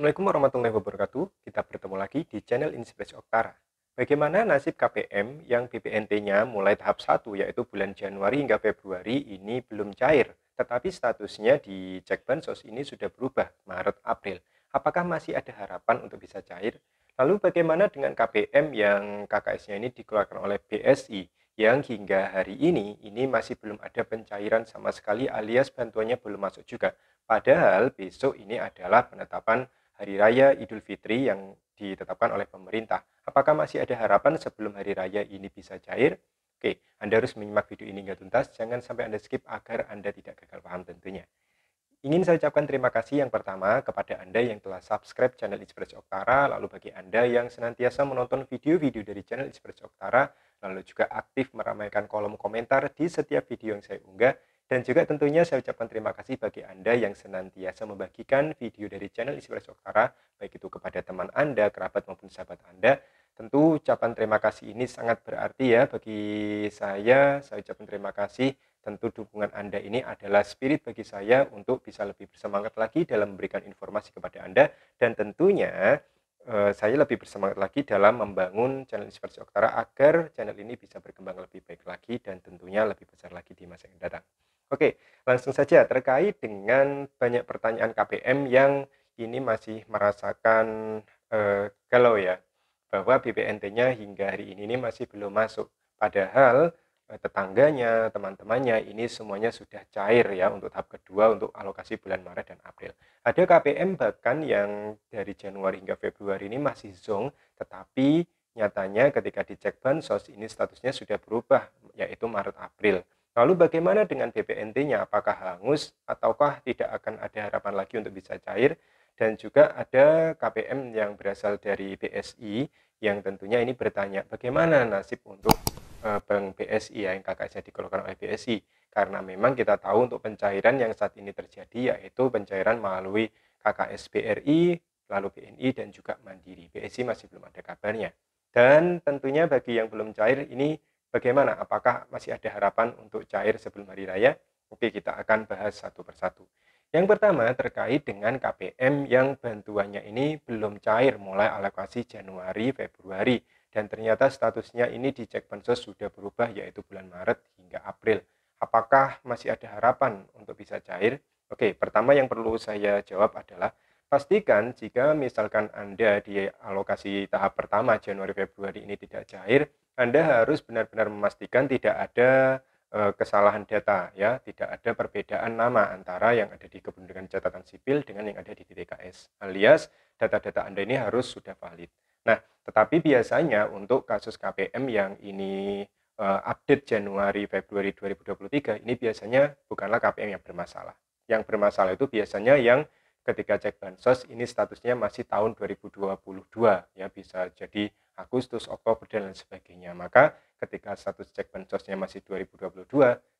Assalamualaikum warahmatullahi wabarakatuh. Kita bertemu lagi di channel Inspirasi Oktara. Bagaimana nasib KPM yang BPNT-nya mulai tahap 1 yaitu bulan Januari hingga Februari ini belum cair, tetapi statusnya di cek bansos ini sudah berubah Maret April. Apakah masih ada harapan untuk bisa cair? Lalu bagaimana dengan KPM yang KKS-nya ini dikeluarkan oleh BSI yang hingga hari ini ini masih belum ada pencairan sama sekali alias bantuannya belum masuk juga. Padahal besok ini adalah penetapan Hari Raya Idul Fitri yang ditetapkan oleh pemerintah. Apakah masih ada harapan sebelum Hari Raya ini bisa cair? Oke, Anda harus menyimak video ini hingga tuntas, jangan sampai Anda skip agar Anda tidak gagal paham tentunya. Ingin saya ucapkan terima kasih yang pertama kepada Anda yang telah subscribe channel Inspirasi Oktara, lalu bagi Anda yang senantiasa menonton video-video dari channel Inspirasi Oktara, lalu juga aktif meramaikan kolom komentar di setiap video yang saya unggah, dan juga tentunya saya ucapkan terima kasih bagi Anda yang senantiasa membagikan video dari channel Inspirasi Oktara, baik itu kepada teman Anda, kerabat maupun sahabat Anda. Tentu ucapan terima kasih ini sangat berarti ya bagi saya. Saya ucapkan terima kasih. Tentu dukungan Anda ini adalah spirit bagi saya untuk bisa lebih bersemangat lagi dalam memberikan informasi kepada Anda. Dan tentunya eh, saya lebih bersemangat lagi dalam membangun channel Inspirasi Oktara agar channel ini bisa berkembang lebih baik lagi dan tentunya lebih besar lagi di masa yang datang. Oke, langsung saja terkait dengan banyak pertanyaan KBM yang ini masih merasakan eh, galau ya, bahwa BPNT-nya hingga hari ini ini masih belum masuk. Padahal eh, tetangganya, teman-temannya ini semuanya sudah cair ya untuk tahap kedua untuk alokasi bulan Maret dan April. Ada KPM bahkan yang dari Januari hingga Februari ini masih zong, tetapi nyatanya ketika dicek bansos ini statusnya sudah berubah yaitu Maret April. Lalu bagaimana dengan BPNT-nya? Apakah hangus ataukah tidak akan ada harapan lagi untuk bisa cair? Dan juga ada KPM yang berasal dari BSI yang tentunya ini bertanya bagaimana nasib untuk eh, bank BSI ya, yang kakaknya dikeluarkan oleh BSI. Karena memang kita tahu untuk pencairan yang saat ini terjadi yaitu pencairan melalui KKS BRI, lalu BNI dan juga Mandiri. BSI masih belum ada kabarnya. Dan tentunya bagi yang belum cair ini Bagaimana? Apakah masih ada harapan untuk cair sebelum hari raya? Oke, kita akan bahas satu persatu. Yang pertama terkait dengan KPM yang bantuannya ini belum cair mulai alokasi Januari, Februari dan ternyata statusnya ini di cek pensos sudah berubah yaitu bulan Maret hingga April. Apakah masih ada harapan untuk bisa cair? Oke, pertama yang perlu saya jawab adalah pastikan jika misalkan Anda di alokasi tahap pertama Januari Februari ini tidak cair, anda harus benar-benar memastikan tidak ada eh, kesalahan data ya, tidak ada perbedaan nama antara yang ada di kependudukan catatan sipil dengan yang ada di DTKS. Alias data-data Anda ini harus sudah valid. Nah, tetapi biasanya untuk kasus KPM yang ini uh, update Januari Februari 2023 ini biasanya bukanlah KPM yang bermasalah. Yang bermasalah itu biasanya yang ketika cek bansos ini statusnya masih tahun 2022 ya bisa jadi Agustus, Oktober, dan lain sebagainya. Maka ketika status cek bansosnya masih 2022,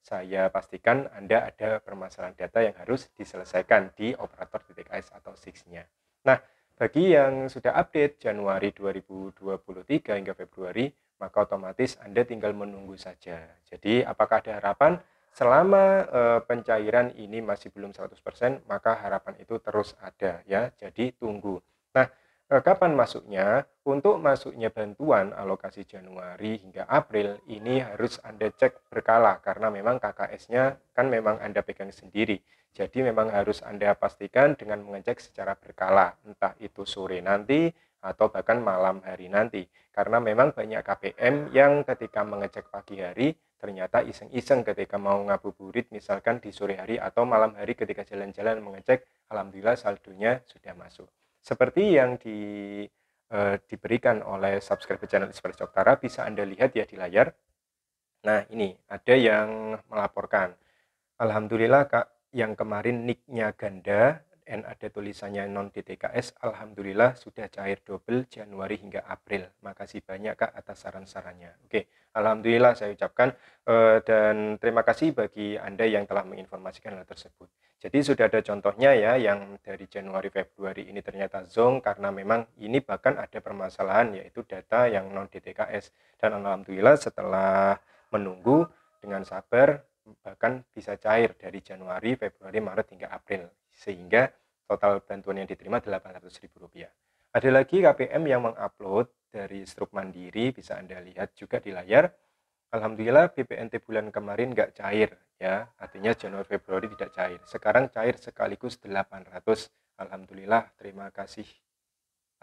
saya pastikan Anda ada permasalahan data yang harus diselesaikan di operator titik ICE atau SIX-nya. Nah, bagi yang sudah update Januari 2023 hingga Februari, maka otomatis Anda tinggal menunggu saja. Jadi, apakah ada harapan? Selama e, pencairan ini masih belum 100%, maka harapan itu terus ada ya. Jadi, tunggu. Nah, Eh, kapan masuknya, untuk masuknya bantuan alokasi Januari hingga April ini harus Anda cek berkala karena memang KKS-nya kan memang Anda pegang sendiri. Jadi memang harus Anda pastikan dengan mengecek secara berkala, entah itu sore nanti atau bahkan malam hari nanti. Karena memang banyak KPM yang ketika mengecek pagi hari ternyata iseng-iseng ketika mau ngabuburit misalkan di sore hari atau malam hari ketika jalan-jalan mengecek alhamdulillah saldonya sudah masuk. Seperti yang di, eh, diberikan oleh subscriber channel Inspirasi Oktara bisa Anda lihat ya di layar. Nah ini ada yang melaporkan. Alhamdulillah Kak, yang kemarin nicknya ganda dan ada tulisannya non DTKS, Alhamdulillah sudah cair double Januari hingga April. Makasih banyak Kak atas saran-sarannya. Oke, Alhamdulillah saya ucapkan eh, dan terima kasih bagi Anda yang telah menginformasikan hal tersebut. Jadi sudah ada contohnya ya yang dari Januari Februari ini ternyata zonk karena memang ini bahkan ada permasalahan yaitu data yang non DTKS dan Alhamdulillah setelah menunggu dengan sabar bahkan bisa cair dari Januari, Februari, Maret hingga April sehingga total bantuan yang diterima Rp800.000. Ada lagi KPM yang mengupload dari struk mandiri, bisa Anda lihat juga di layar. Alhamdulillah BPNT bulan kemarin nggak cair ya, artinya Januari Februari tidak cair. Sekarang cair sekaligus 800. Alhamdulillah, terima kasih.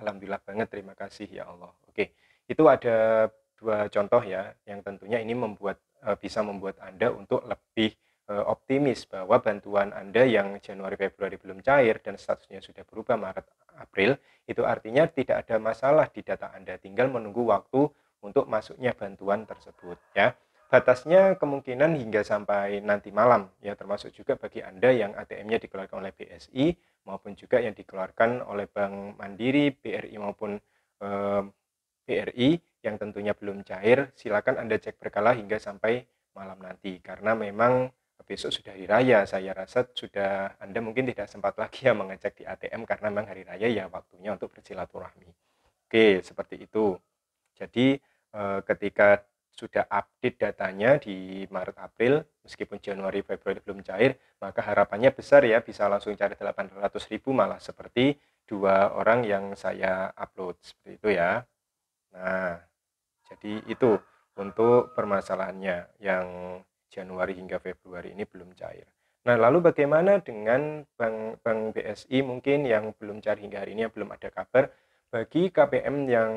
Alhamdulillah banget, terima kasih ya Allah. Oke, itu ada dua contoh ya, yang tentunya ini membuat eh, bisa membuat Anda untuk lebih Eh, optimis bahwa bantuan Anda yang Januari Februari belum cair dan statusnya sudah berubah Maret April itu artinya tidak ada masalah di data Anda tinggal menunggu waktu untuk masuknya bantuan tersebut ya batasnya kemungkinan hingga sampai nanti malam ya termasuk juga bagi Anda yang ATM-nya dikeluarkan oleh BSI maupun juga yang dikeluarkan oleh Bank Mandiri, BRI maupun eh, BRI yang tentunya belum cair silakan Anda cek berkala hingga sampai malam nanti karena memang besok sudah hari raya saya rasa sudah Anda mungkin tidak sempat lagi ya mengecek di ATM karena memang hari raya ya waktunya untuk bersilaturahmi oke seperti itu jadi eh, ketika sudah update datanya di Maret April meskipun Januari Februari belum cair maka harapannya besar ya bisa langsung cari 800 ribu malah seperti dua orang yang saya upload seperti itu ya nah jadi itu untuk permasalahannya yang Januari hingga Februari ini belum cair. Nah, lalu bagaimana dengan Bank, Bank BSI mungkin yang belum cair hingga hari ini yang belum ada kabar? Bagi KPM yang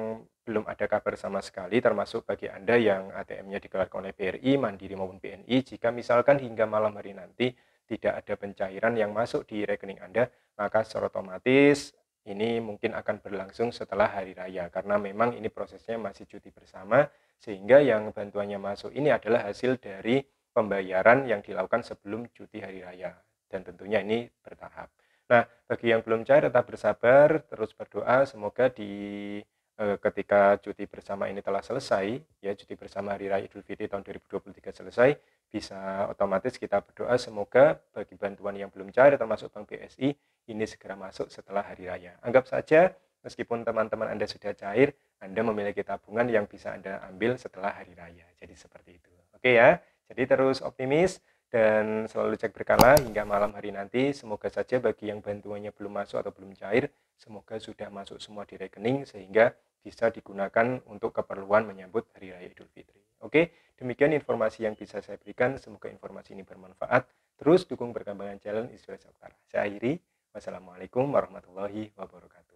belum ada kabar sama sekali, termasuk bagi Anda yang ATM-nya dikeluarkan oleh BRI, Mandiri maupun BNI, jika misalkan hingga malam hari nanti tidak ada pencairan yang masuk di rekening Anda, maka secara otomatis ini mungkin akan berlangsung setelah hari raya karena memang ini prosesnya masih cuti bersama sehingga yang bantuannya masuk ini adalah hasil dari pembayaran yang dilakukan sebelum cuti hari raya dan tentunya ini bertahap. Nah, bagi yang belum cair tetap bersabar, terus berdoa semoga di e, ketika cuti bersama ini telah selesai, ya cuti bersama hari raya Idul Fitri tahun 2023 selesai, bisa otomatis kita berdoa semoga bagi bantuan yang belum cair termasuk Bank BSI ini segera masuk setelah hari raya. Anggap saja meskipun teman-teman Anda sudah cair, Anda memiliki tabungan yang bisa Anda ambil setelah hari raya. Jadi seperti itu. Oke ya. Jadi terus optimis dan selalu cek berkala hingga malam hari nanti. Semoga saja bagi yang bantuannya belum masuk atau belum cair, semoga sudah masuk semua di rekening sehingga bisa digunakan untuk keperluan menyambut Hari Raya Idul Fitri. Oke, demikian informasi yang bisa saya berikan. Semoga informasi ini bermanfaat. Terus dukung perkembangan channel Isra Saktara. Saya akhiri. Wassalamualaikum warahmatullahi wabarakatuh.